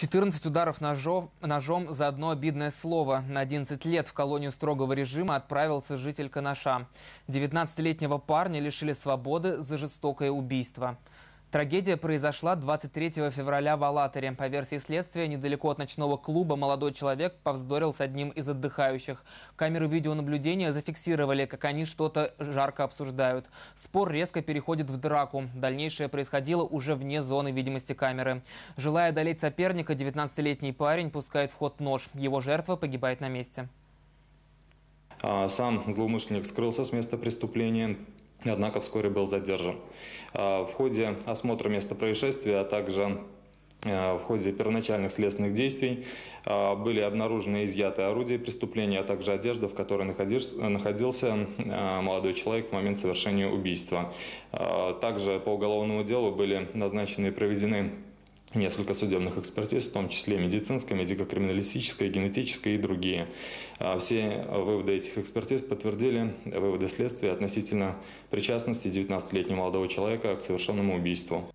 14 ударов ножом, ножом за одно обидное слово. На 11 лет в колонию строгого режима отправился житель Канаша. 19-летнего парня лишили свободы за жестокое убийство. Трагедия произошла 23 февраля в Алатыре. По версии следствия, недалеко от ночного клуба молодой человек повздорил с одним из отдыхающих. Камеры видеонаблюдения зафиксировали, как они что-то жарко обсуждают. Спор резко переходит в драку. Дальнейшее происходило уже вне зоны видимости камеры. Желая одолеть соперника, 19-летний парень пускает в ход нож. Его жертва погибает на месте. А сам злоумышленник скрылся с места преступления однако вскоре был задержан. А, в ходе осмотра места происшествия, а также а, в ходе первоначальных следственных действий а, были обнаружены изъятые орудия преступления, а также одежда, в которой находился молодой человек в момент совершения убийства. Также по уголовному делу были назначены и проведены несколько судебных экспертиз, в том числе медицинская, медико-криминалистическая, генетическая и другие. А все выводы этих экспертиз подтвердили выводы следствия относительно причастности 19-летнего молодого человека к совершенному убийству.